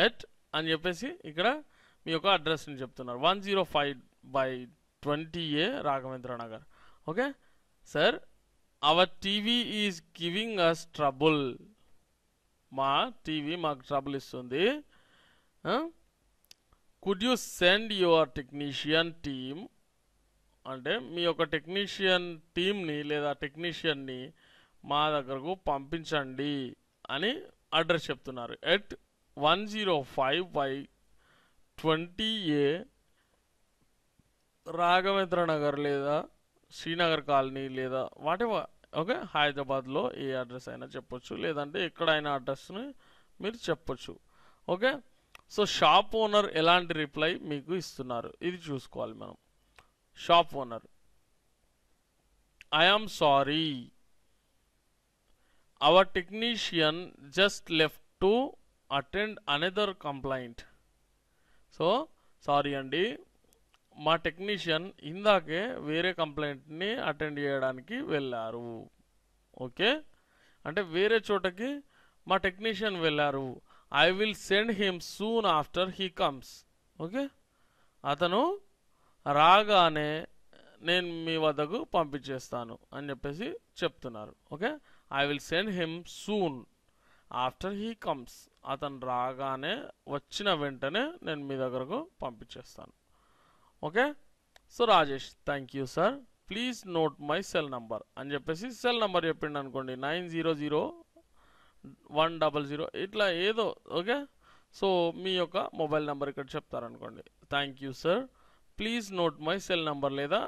ఎట్ అని చెప్పేసి ఇక్కడ మీ యొక్క అడ్రస్ని చెప్తున్నారు one zero five by twenty A Raghavendra Nagar okay sir our TV is giving us trouble మా TV మాకు ట్రబుల్ ఇస్తుంది could you send your technician team అంటే మీ యొక్క టెక్నీషియన్ టీమ్ని లేదా టెక్నీషియన్ని మా దగ్గరకు పంపించండి అని అడ్రస్ చెప్తున్నారు at one zero five by twenty A Raghavendra Nagar లేదా శ్రీనగర్ కాలనీ లేదా వాటి ఓకే హైదరాబాద్లో ఏ అడ్రస్ అయినా చెప్పొచ్చు లేదంటే ఎక్కడైనా అడ్రస్ని మీరు చెప్పొచ్చు ఓకే సో షాప్ ఓనర్ ఎలాంటి రిప్లై మీకు ఇస్తున్నారు ఇది చూసుకోవాలి మనం shop owner I am sorry our technician just left to attend another complaint so sorry అండి మా టెక్నీషియన్ ఇందాకే వేరే కంప్లైంట్ని అటెండ్ చేయడానికి వెళ్ళారు ఓకే అంటే వేరే చోటకి మా టెక్నీషియన్ వెళ్ళారు I will send him soon after he comes okay అతను రాగానే నేను మీ వద్దకు పంపించేస్తాను అని చెప్పేసి చెప్తున్నారు okay I will send him soon after he comes అతను రాగానే వచ్చిన వెంటనే నేను మీ దగ్గరకు పంపించేస్తాను okay so Rajesh thank you sir please note my cell number అని చెప్పేసి సెల్ నంబర్ చెప్పిండు అనుకోండి nine zero zero one double zero ఇట్లా ఏదో ఓకే సో మీ యొక్క మొబైల్ నెంబర్ ఇక్కడ చెప్తారనుకోండి thank you sir please note my cell number లేదా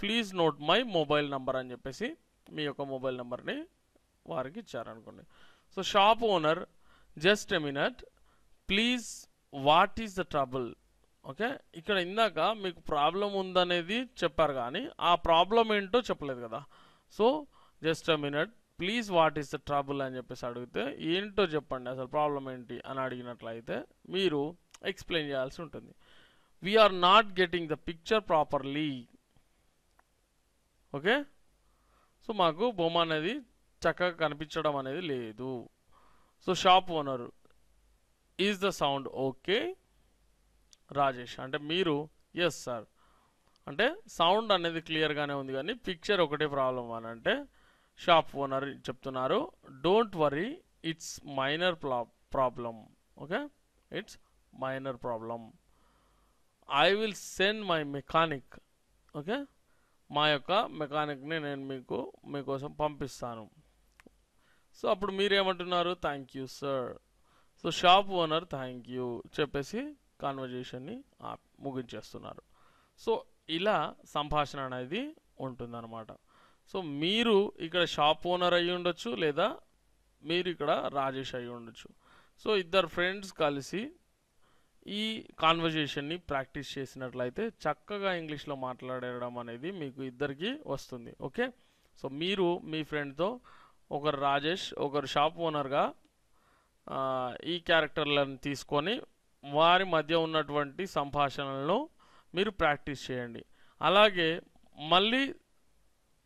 please note my mobile number అని చెప్పేసి మీ యొక్క మొబైల్ నెంబర్ని వారికి ఇచ్చారనుకోండి so shop owner just a minute please what is the trouble okay ఇక్కడ ఇందాక మీకు ప్రాబ్లం ఉందనేది చెప్పారు కానీ ఆ ప్రాబ్లం ఏంటో చెప్పలేదు కదా so just a minute please what is the trouble అని చెప్పేసి అడిగితే ఏంటో చెప్పండి అసలు ప్రాబ్లం ఏంటి అని అడిగినట్లయితే మీరు ఎక్స్ప్లెయిన్ చేయాల్సి ఉంటుంది we are not getting the picture properly okay so మాకు బొమ్మ అనేది చక్కగా కనిపించడం అనేది లేదు so shop owner is the sound okay Rajesh అంటే మీరు ఎస్ సార్ అంటే సౌండ్ అనేది క్లియర్గానే ఉంది కానీ పిక్చర్ ఒకటే ప్రాబ్లం అని అంటే షాప్ ఓనర్ చెప్తున్నారు don't worry it's minor problem okay it's minor problem I will send my mechanic okay మా యొక్క మెకానిక్ని నేను మీకు మీకోసం పంపిస్తాను సో అప్పుడు మీరేమంటున్నారు thank you sir so shop owner thank you చెప్పేసి కాన్వర్జేషన్ని ముగించేస్తున్నారు సో ఇలా సంభాషణ అనేది ఉంటుందన్నమాట సో మీరు ఇక్కడ షాప్ ఓనర్ అయి ఉండొచ్చు లేదా మీరు ఇక్కడ రాజేష్ అయి ఉండొచ్చు సో ఇద్దరు ఫ్రెండ్స్ కలిసి ఈ కాన్వర్జేషన్ని ప్రాక్టీస్ చేసినట్లయితే చక్కగా ఇంగ్లీష్లో మాట్లాడడం అనేది మీకు ఇద్దరికి వస్తుంది ఓకే సో మీరు మీ ఫ్రెండ్తో ఒకరు రాజేష్ ఒకరు షాప్ ఓనర్గా ఈ క్యారెక్టర్లను తీసుకొని వారి మధ్య ఉన్నటువంటి సంభాషణలను మీరు ప్రాక్టీస్ చేయండి అలాగే మళ్ళీ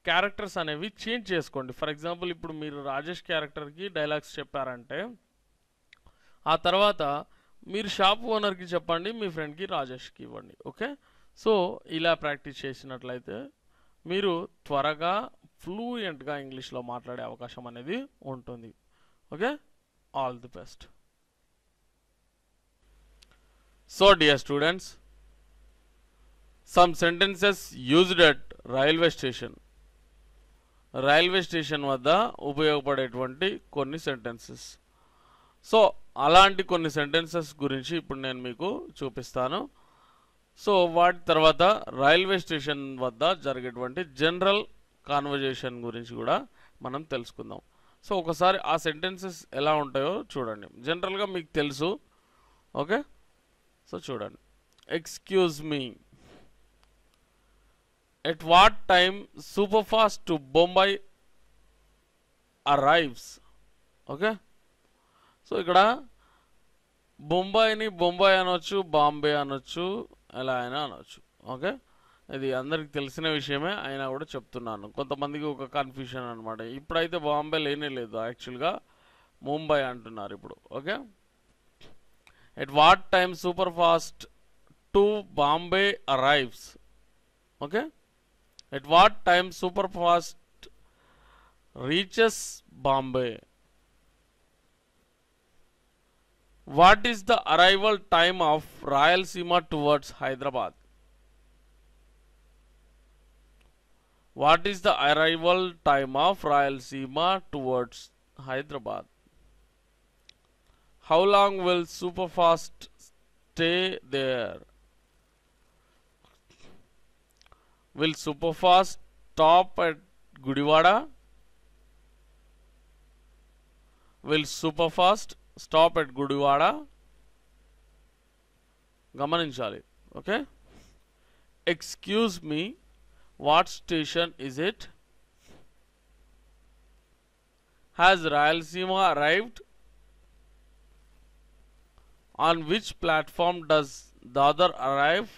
క్యారెక్టర్స్ అనేవి చేంజ్ చేసుకోండి ఫర్ ఎగ్జాంపుల్ ఇప్పుడు మీరు రాజేష్ క్యారెక్టర్కి డైలాగ్స్ చెప్పారంటే ఆ తర్వాత మీరు షాప్ ఓనర్కి చెప్పండి మీ ఫ్రెండ్కి రాజేష్కి ఇవ్వండి ఓకే సో ఇలా ప్రాక్టీస్ చేసినట్లయితే మీరు త్వరగా ఫ్లూయెంట్గా ఇంగ్లీష్లో మాట్లాడే అవకాశం అనేది ఉంటుంది okay all the best so dear students some sentences used at railway station railway station వద్ద ఉపయోగపడేటువంటి కొన్ని సెంటెన్సెస్ సో అలాంటి కొన్ని సెంటెన్సెస్ గురించి ఇప్పుడు నేను మీకు చూపిస్తాను సో వాటి తర్వాత రైల్వే స్టేషన్ వద్ద జరిగేటువంటి జనరల్ కాన్వర్జేషన్ గురించి కూడా మనం తెలుసుకుందాం సో ఒకసారి ఆ సెంటెన్సెస్ ఎలా ఉంటాయో చూడండి జనరల్గా మీకు తెలుసు ఓకే సో చూడండి excuse me at what time superfast to bombay arrives okay so ఇక్కడ బొంబాయిని బొంబాయి అనొచ్చు బాంబే అనొచ్చు ఎలా అయినా అనొచ్చు ఓకే ఇది అందరికి తెలిసిన విషయమే అయినా కూడా చెప్తున్నాను కొంతమందికి ఒక కన్ఫ్యూషన్ అనమాట ఇప్పుడైతే బాంబే లేనే లేదు యాక్చువల్గా ముంబై అంటున్నారు ఇప్పుడు okay at what time superfast to Bombay arrives okay At what time superfast reaches Bombay? What is the arrival time of Rayalaseema towards Hyderabad? What is the arrival time of Rayalaseema towards Hyderabad? How long will Superfast stay there? will superfast stop at Gudiwada? Will superfast stop at Gudiwada? Gamaninchali. Okay. Excuse me, what station is it? Has Rayalaseema arrived? On which platform does the other arrive?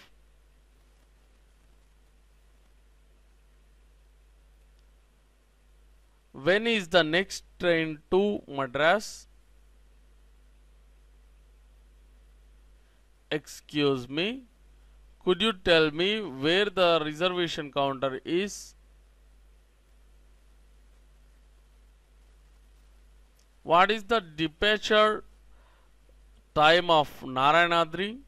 when is the next train to Madras? Excuse me, could you tell me where the reservation counter is? What is the departure time of Narayanadri?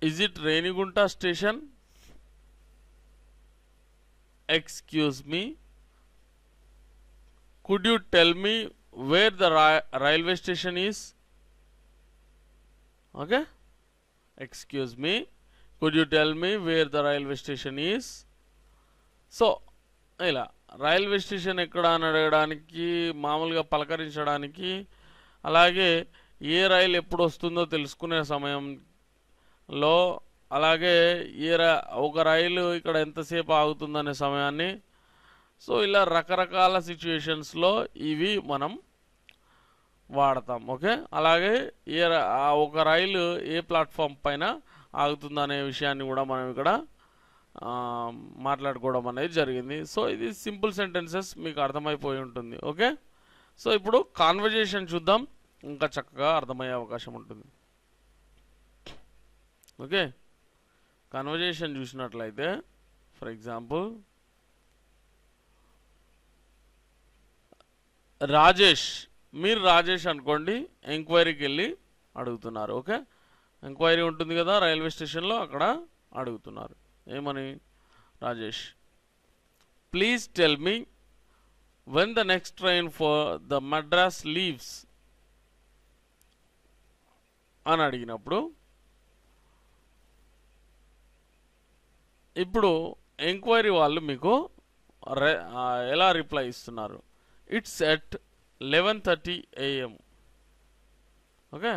Is it Rainigunta station? excuse me, could you tell me where the railway station is? Okay? Excuse me, could you tell me where the railway station is? So, ఇలా railway station ఎక్కడ అని అడగడానికి మామూలుగా పలకరించడానికి అలాగే ఏ రైలు ఎప్పుడు వస్తుందో తెలుసుకునే సమయంలో అలాగే ఈ ఒక రైలు ఇక్కడ ఎంతసేపు ఆగుతుందనే సమయాన్ని సో ఇలా రకరకాల సిచ్యుయేషన్స్లో ఇవి మనం వాడతాం ఓకే అలాగే ఏ ఒక రైలు ఏ ప్లాట్ఫామ్ పైన ఆగుతుందనే విషయాన్ని కూడా మనం ఇక్కడ మాట్లాడుకోవడం అనేది జరిగింది సో ఇది సింపుల్ సెంటెన్సెస్ మీకు అర్థమైపోయి ఉంటుంది ఓకే సో ఇప్పుడు కాన్వర్జేషన్ చూద్దాం ఇంకా చక్కగా అర్థమయ్యే అవకాశం ఉంటుంది ఓకే కన్వర్జేషన్ చూసినట్లయితే ఫర్ ఎగ్జాంపుల్ రాజేష్ మీరు రాజేష్ అనుకోండి ఎంక్వైరీకి వెళ్ళి అడుగుతున్నారు ఓకే ఎంక్వైరీ ఉంటుంది కదా రైల్వే స్టేషన్లో అక్కడ అడుగుతున్నారు ఏమని Rajesh please tell me when the next train for the Madras leaves అని అడిగినప్పుడు ఇప్పుడు ఎంక్వైరీ వాళ్ళు మీకు ఎలా రిప్లై ఇస్తున్నారు it's at eleven thirty AM okay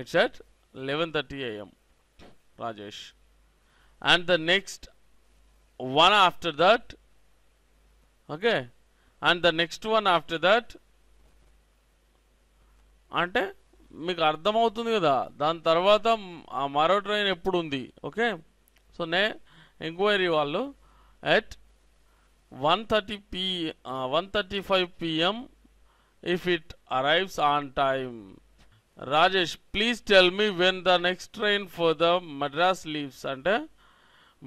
it's at eleven thirty AM Rajesh and the next one after that okay and the next one after that అంటే మీకు అర్థమవుతుంది కదా దాని తర్వాత ఆ మరో ట్రైన్ ఎప్పుడు ఉంది ఓకే సో నే ఎంక్వైరీ వాళ్ళు at one thirty P one thirty five PM if it arrives on time Rajesh please tell me when the next train for the Madras leaves అంటే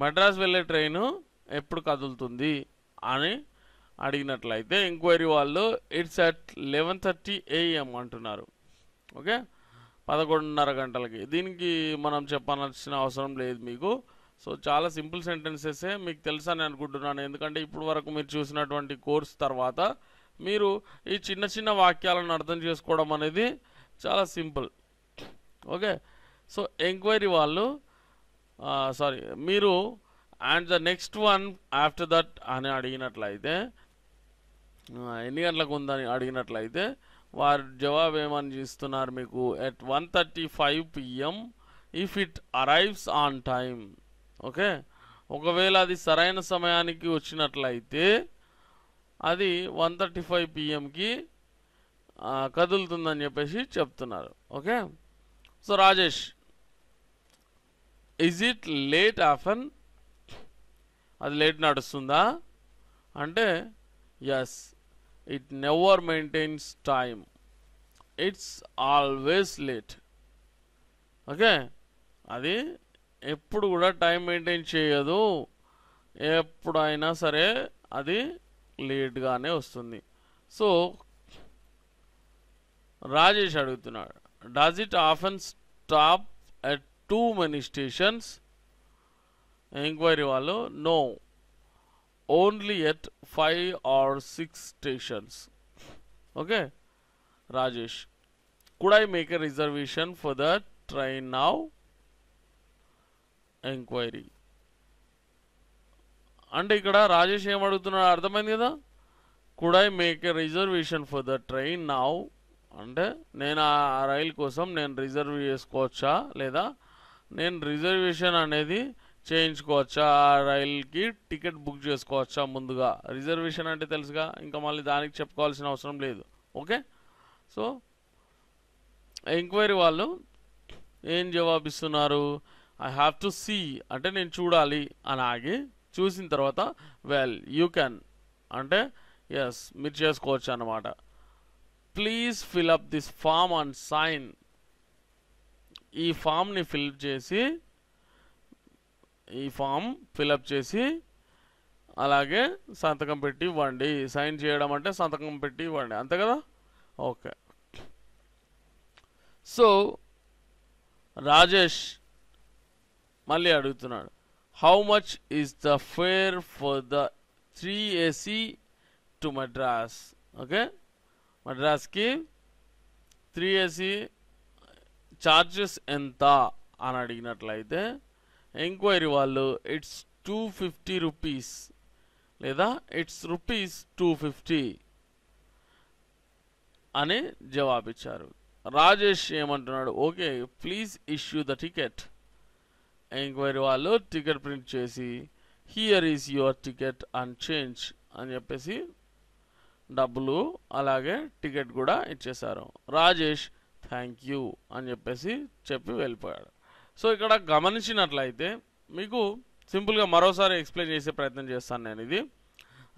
మద్రాస్ వెళ్ళే ట్రైను ఎప్పుడు కదులుతుంది అని అడిగినట్లయితే ఎంక్వైరీ వాళ్ళు it's at eleven thirty AM అంటున్నారు okay పదకొండున్నర గంటలకి దీనికి మనం చెప్పాల్సిన అవసరం లేదు మీకు సో చాలా సింపుల్ సెంటెన్సెసే మీకు తెలుసని అనుకుంటున్నాను ఎందుకంటే ఇప్పుడు వరకు మీరు చూసినటువంటి కోర్స్ తర్వాత మీరు ఈ చిన్న చిన్న వాక్యాలను అర్థం చేసుకోవడం అనేది చాలా సింపుల్ ఓకే సో ఎంక్వైరీ వాళ్ళు సారీ మీరు and the next one after that అని అడిగినట్లయితే ఎన్ని గంటలకు ఉందని అడిగినట్లయితే వారు జవాబు ఏమని ఇస్తున్నారు మీకు at one thirty five PM if it arrives on time okay ఒకవేళ అది సరైన సమయానికి వచ్చినట్లయితే అది వన్ థర్టీ ఫైవ్ పిఎంకి కదులుతుందని చెప్పేసి చెప్తున్నారు okay so Rajesh is it late often అది లేట్ నడుస్తుందా అంటే yes it never maintains time it's always late okay అది ఎప్పుడు కూడా టైం మెయింటైన్ చేయదు ఎప్పుడైనా సరే అది లేట్గానే వస్తుంది సో రాజేష్ అడుగుతున్నాడు does it often stop at too many stations enquiry వాళ్ళు no only at five or six stations okay Rajesh could I make a reservation for the train now enquiry అంటే ఇక్కడ రాజేష్ ఏమడుగుతున్నాడు అర్థమైంది కదా could I make a reservation for the train now అంటే నేను ఆ రైలు కోసం నేను రిజర్వ్ చేసుకోవచ్చా లేదా నేను రిజర్వేషన్ అనేది చేయించుకోవచ్చా ఆ రైల్కి టికెట్ బుక్ చేసుకోవచ్చా ముందుగా రిజర్వేషన్ అంటే తెలుసుగా ఇంకా మళ్ళీ దానికి చెప్పుకోవాల్సిన అవసరం లేదు ఓకే సో ఎంక్వైరీ వాళ్ళు ఏం జవాబిస్తున్నారు ఐ హ్యావ్ టు సీ అంటే నేను చూడాలి అని ఆగి చూసిన తర్వాత వెల్ యూ క్యాన్ అంటే ఎస్ మీరు చేసుకోవచ్చు అనమాట please fill up this form and sign ఈ ఫామ్ని ఫిల్అప్ చేసి ఈ ఫామ్ ఫిల్అప్ చేసి అలాగే సంతకం పెట్టి ఇవ్వండి సైన్ చేయడం అంటే సంతకం పెట్టి ఇవ్వండి అంతే కదా ఓకే సో రాజేష్ మళ్ళీ అడుగుతున్నాడు how much is the fare for the three AC to Madras okay మద్రాస్కి త్రీ ఏసీ ఛార్జెస్ ఎంత అని అడిగినట్లయితే ఎంక్వైరీ వాళ్ళు ఇట్స్ టూ ఫిఫ్టీ రూపీస్ లేదా ఇట్స్ రూపీస్ టూ ఫిఫ్టీ అని జవాబిచ్చారు రాజేష్ ఏమంటున్నాడు okay please issue the ticket enquiry వాళ్ళు టికెట్ ప్రింట్ చేసి here is your ticket and change అని చెప్పేసి డబ్బులు అలాగే టికెట్ కూడా ఇచ్చేశారు రాజేష్ థ్యాంక్ యూ అని చెప్పేసి చెప్పి వెళ్ళిపోయాడు సో ఇక్కడ గమనించినట్లయితే మీకు సింపుల్గా మరోసారి ఎక్స్ప్లెయిన్ చేసే ప్రయత్నం చేస్తాను నేను ఇది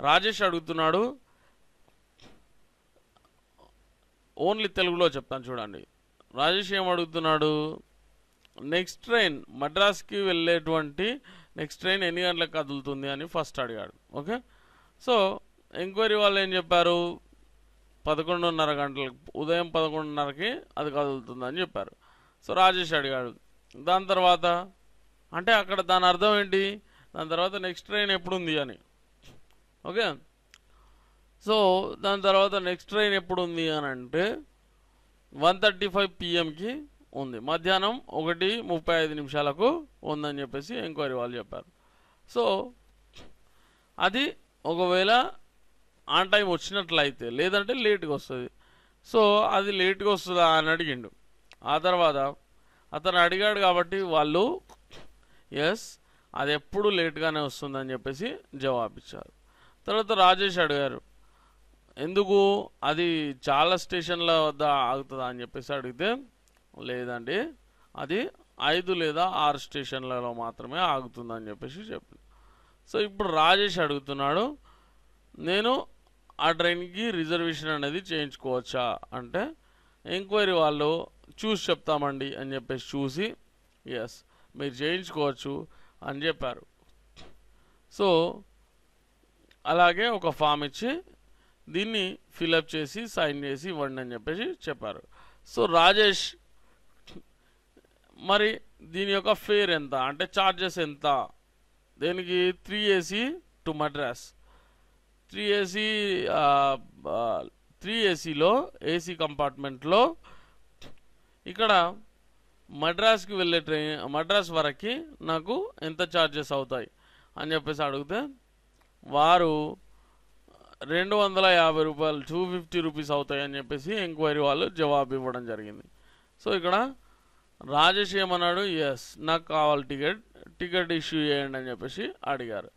రాజేష్ అడుగుతున్నాడు ఓన్లీ తెలుగులో చెప్తాను చూడండి రాజేష్ ఏం అడుగుతున్నాడు నెక్స్ట్ ట్రైన్ మద్రాస్కి వెళ్ళేటువంటి నెక్స్ట్ ట్రైన్ ఎన్ని గంటలకు కదులుతుంది అని ఫస్ట్ అడిగాడు ఓకే సో ఎంక్వైరీ వాళ్ళు ఏం చెప్పారు పదకొండున్నర గంటలకు ఉదయం పదకొండున్నరకి అది కదులుతుందని చెప్పారు సో రాజేష్ అడిగాడు దాని తర్వాత అంటే అక్కడ దాని అర్థం ఏంటి దాని తర్వాత నెక్స్ట్ ట్రైన్ ఎప్పుడు ఉంది అని ఓకే సో దాని తర్వాత నెక్స్ట్ ట్రైన్ ఎప్పుడు ఉంది అని అంటే వన్ థర్టీ ఫైవ్ పిఎంకి ఉంది మధ్యాహ్నం ఒకటి ముప్పై ఐదు నిమిషాలకు ఉందని చెప్పేసి ఎంక్వైరీ వాళ్ళు చెప్పారు సో అది ఒకవేళ ఆన్ టైం వచ్చినట్లయితే లేదంటే లేట్గా వస్తుంది సో అది లేట్గా వస్తుందా అని అడిగిండు ఆ తర్వాత అతను అడిగాడు కాబట్టి వాళ్ళు ఎస్ అది ఎప్పుడు లేట్గానే వస్తుందని చెప్పేసి జవాబిచ్చారు తర్వాత రాజేష్ అడిగారు ఎందుకు అది చాలా స్టేషన్ల వద్ద ఆగుతుందా అని చెప్పేసి అడిగితే లేదండి అది ఐదు లేదా ఆరు స్టేషన్లలో మాత్రమే ఆగుతుందని చెప్పేసి చెప్పింది సో ఇప్పుడు రాజేష్ అడుగుతున్నాడు నేను ఆ ట్రైన్కి రిజర్వేషన్ అనేది చేయించుకోవచ్చా అంటే ఎంక్వైరీ వాళ్ళు చూసి చెప్తామండి అని చెప్పేసి చూసి ఎస్ మీరు చేయించుకోవచ్చు అని చెప్పారు సో అలాగే ఒక ఫామ్ ఇచ్చి దీన్ని ఫిలప్ చేసి సైన్ చేసి ఇవ్వండి అని చెప్పేసి చెప్పారు సో రాజేష్ మరి దీని యొక్క ఫేర్ ఎంత అంటే ఛార్జెస్ ఎంత దీనికి three AC to Madras three AC three ఏసీలో ఏసీ కంపార్ట్మెంట్లో ఇక్కడ మద్రాస్కి వెళ్ళే ట్రైన్ మద్రాస్ వరకు నాకు ఎంత ఛార్జెస్ అవుతాయి అని చెప్పేసి అడిగితే వారు రెండు వందల యాభై రూపాయలు టూ ఫిఫ్టీ రూపీస్ అవుతాయి అని చెప్పేసి ఎంక్వైరీ వాళ్ళు జవాబు ఇవ్వడం జరిగింది సో ఇక్కడ రాజేష్ ఏమన్నాడు ఎస్ నాకు కావాలి టికెట్ టికెట్ ఇష్యూ చేయండి అని చెప్పేసి అడిగారు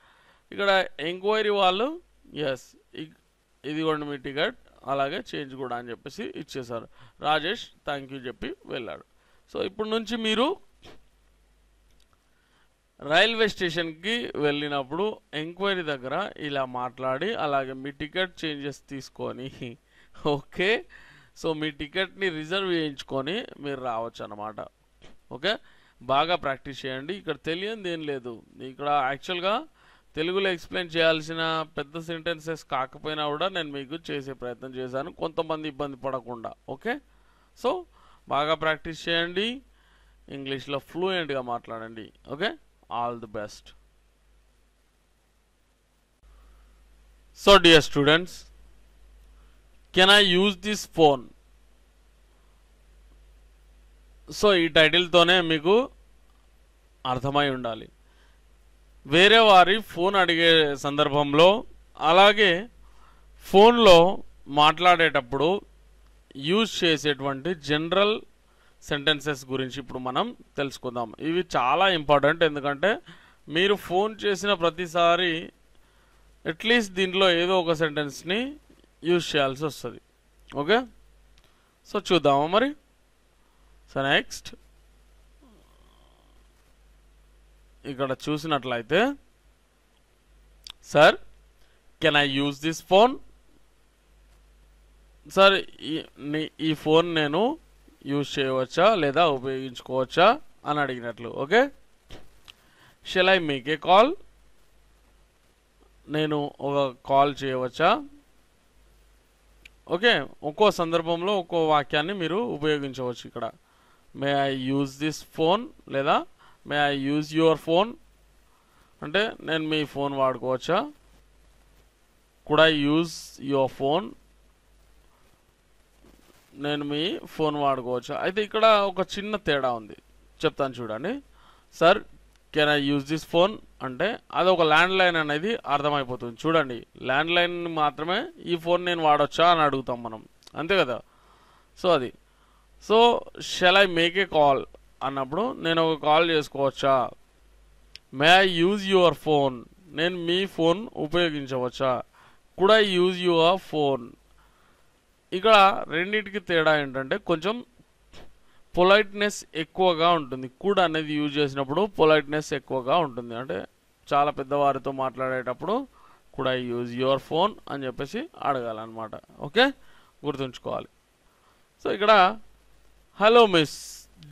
ఇక్కడ ఎంక్వైరీ వాళ్ళు ఎస్ ఇదిగోండి మీ టికెట్ అలాగే చేంజ్ కూడా అని చెప్పేసి ఇచ్చేశారు రాజేష్ థ్యాంక్ యూ చెప్పి వెళ్ళాడు సో ఇప్పటి నుంచి మీరు రైల్వే స్టేషన్కి వెళ్ళినప్పుడు ఎంక్వైరీ దగ్గర ఇలా మాట్లాడి అలాగే మీ టికెట్ చేంజెస్ తీసుకొని ఓకే సో మీ టికెట్ని రిజర్వ్ చేయించుకొని మీరు రావచ్చు అనమాట ఓకే బాగా ప్రాక్టీస్ చేయండి ఇక్కడ తెలియని ఏం లేదు ఇక్కడ యాక్చువల్గా తెలుగులో ఎక్స్ప్లెయిన్ చేయాల్సిన పెద్ద సెంటెన్సెస్ కాకపోయినా కూడా నేను మీకు చేసే ప్రయత్నం చేశాను కొంతమంది ఇబ్బంది పడకుండా ఓకే సో బాగా ప్రాక్టీస్ చేయండి ఇంగ్లీష్లో ఫ్లూయెంట్గా మాట్లాడండి okay all the best so dear students can I use this phone so ఈ టైటిల్తోనే మీకు అర్థమై ఉండాలి వేరే వారి ఫోన్ అడిగే సందర్భంలో అలాగే ఫోన్లో మాట్లాడేటప్పుడు యూజ్ చేసేటువంటి జనరల్ సెంటెన్సెస్ గురించి ఇప్పుడు మనం తెలుసుకుందాం ఇవి చాలా ఇంపార్టెంట్ ఎందుకంటే మీరు ఫోన్ చేసిన ప్రతిసారి అట్లీస్ట్ దీంట్లో ఏదో ఒక సెంటెన్స్ని యూజ్ చేయాల్సి వస్తుంది ఓకే సో చూద్దామా మరి సో నెక్స్ట్ ఇక్కడ చూసినట్లయితే sir can I use this phone sir ఈ ఫోన్ నేను యూజ్ చేయవచ్చా లేదా ఉపయోగించుకోవచ్చా అని అడిగినట్లు okay shall I make a call నేను ఒక కాల్ చేయవచ్చా ఓకే ఒక్కో సందర్భంలో ఒక్కో వాక్యాన్ని మీరు ఉపయోగించవచ్చు ఇక్కడ may I use this phone లేదా may I use your phone అంటే నేను మీ ఫోన్ వాడుకోవచ్చా could I use your phone నేను మీ ఫోన్ వాడుకోవచ్చు అయితే ఇక్కడ ఒక చిన్న తేడా ఉంది చెప్తాను చూడండి sir can I use this phone అంటే అది ఒక ల్యాండ్ లైన్ అనేది అర్థమైపోతుంది చూడండి ల్యాండ్ లైన్ మాత్రమే ఈ ఫోన్ నేను వాడొచ్చా అని అడుగుతాం మనం అంతే కదా సో అది so shall I make a call అన్నప్పుడు నేను ఒక కాల్ చేసుకోవచ్చా may I use your phone నేను మీ ఫోన్ ఉపయోగించవచ్చా could I use your phone ఇక్కడ రెండింటికి తేడా ఏంటంటే కొంచెం పొలైట్నెస్ ఎక్కువగా ఉంటుంది కూడా అనేది యూజ్ చేసినప్పుడు పొలైట్నెస్ ఎక్కువగా ఉంటుంది అంటే చాలా పెద్దవారితో మాట్లాడేటప్పుడు కూడా యూజ్ యువర్ ఫోన్ అని చెప్పేసి అడగాలన్నమాట ఓకే గుర్తుంచుకోవాలి సో ఇక్కడ హలో మిస్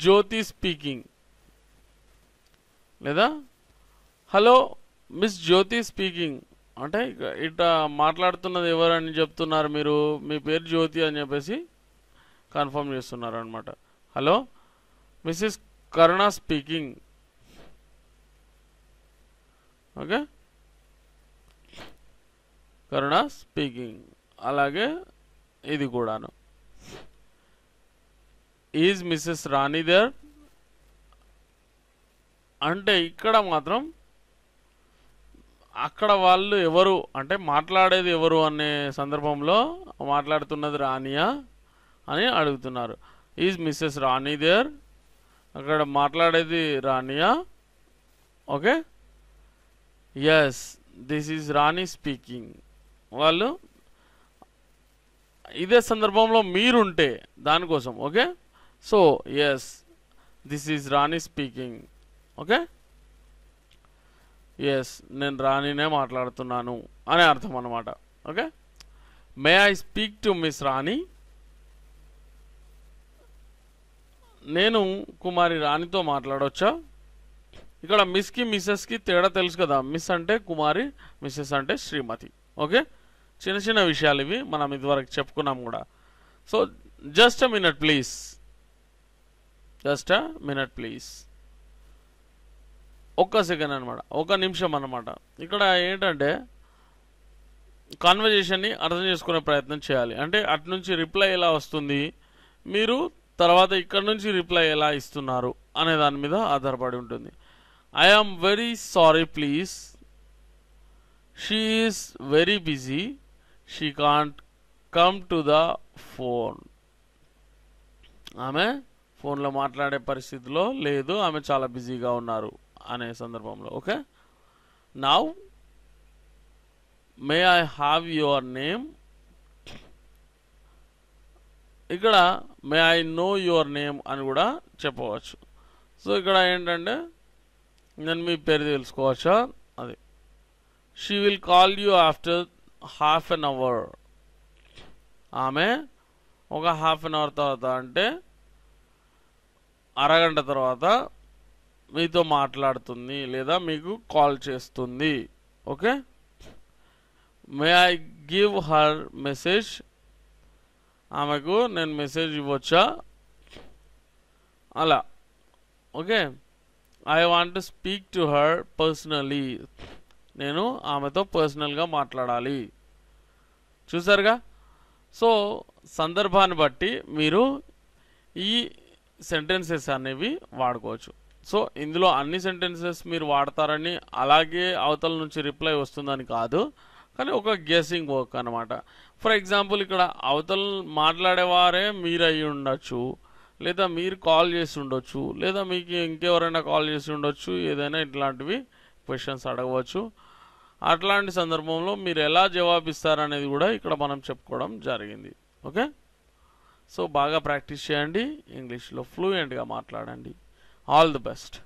జ్యోతి స్పీకింగ్ లేదా హలో మిస్ జ్యోతి స్పీకింగ్ అంటే ఇట్లా మాట్లాడుతున్నది ఎవరని చెప్తున్నారు మీరు మీ పేరు జ్యోతి అని చెప్పేసి కన్ఫర్మ్ చేస్తున్నారు అనమాట hello Mrs Karuna speaking okay Karuna speaking అలాగే ఇది కూడాను ఈజ్ మిస్సెస్ రాణి దేర్ అంటే ఇక్కడ మాత్రం అక్కడ వాళ్ళు ఎవరు అంటే మాట్లాడేది ఎవరు అనే సందర్భంలో మాట్లాడుతున్నది రానియా అని అడుగుతున్నారు ఈజ్ మిస్సెస్ రాణి దేర్ అక్కడ మాట్లాడేది రాణియా okay yes this is Rani speaking వాళ్ళు ఇదే సందర్భంలో మీరుంటే దానికోసం okay so yes this is Rani speaking okay yes నేను రాణినే మాట్లాడుతున్నాను అనే అర్థం అనమాట okay may I speak to miss Rani నేను కుమారి రాణితో మాట్లాడవచ్చా ఇక్కడ మిస్కి మిస్సెస్కి తేడా తెలుసు కదా మిస్ అంటే కుమారి మిస్సెస్ అంటే శ్రీమతి ఓకే చిన్న చిన్న విషయాలు ఇవి మనం ఇదివరకు చెప్పుకున్నాం కూడా so just a minute please just a minute please ఒక్క సెకండ్ అనమాట ఒక నిమిషం అనమాట ఇక్కడ ఏంటంటే కాన్వర్జేషన్ని అర్థం చేసుకునే ప్రయత్నం చేయాలి అంటే అటు నుంచి రిప్లై ఎలా వస్తుంది మీరు తర్వాత ఇక్కడ నుంచి రిప్లై ఎలా ఇస్తున్నారు అనే దాని మీద ఆధారపడి ఉంటుంది I am very sorry please she is very busy she can't come to the phone ఆమె ఫోన్లో మాట్లాడే పరిస్థితిలో లేదు ఆమె చాలా బిజీగా ఉన్నారు అనే సందర్భంలో okay now may I have your name ఇక్కడ may I know your name అని కూడా చెప్పవచ్చు సో ఇక్కడ ఏంటంటే నేను మీ పేరు తెలుసుకోవచ్చా అది she will call you after half an hour ఆమె ఒక హాఫ్ అన్ అవర్ తర్వాత అంటే అరగంట తర్వాత మీతో మాట్లాడుతుంది లేదా మీకు కాల్ చేస్తుంది okay may I give her message ఆమెకు నేను మెసేజ్ ఇవ్వచ్చా అలా okay I want speak to her personally నేను ఆమెతో పర్సనల్గా మాట్లాడాలి చూసారుగా సో సందర్భాన్ని బట్టి మీరు ఈ సెంటెన్సెస్ అనేవి వాడుకోవచ్చు సో ఇందులో అన్ని సెంటెన్సెస్ మీరు వాడతారని అలాగే అవతల నుంచి రిప్లై వస్తుందని కాదు కానీ ఒక గెస్సింగ్ వర్క్ అనమాట ఫర్ ఎగ్జాంపుల్ ఇక్కడ అవతల మాట్లాడేవారే మీరు అయి ఉండొచ్చు లేదా మీరు కాల్ చేసి ఉండొచ్చు లేదా మీకు ఇంకెవరైనా కాల్ చేసి ఉండొచ్చు ఏదైనా ఇట్లాంటివి క్వశ్చన్స్ అడగవచ్చు అట్లాంటి సందర్భంలో మీరు ఎలా జవాబిస్తారనేది కూడా ఇక్కడ మనం చెప్పుకోవడం జరిగింది ఓకే సో బాగా ప్రాక్టీస్ చేయండి ఇంగ్లీష్లో ఫ్లూయెంట్గా మాట్లాడండి ఆల్ ది బెస్ట్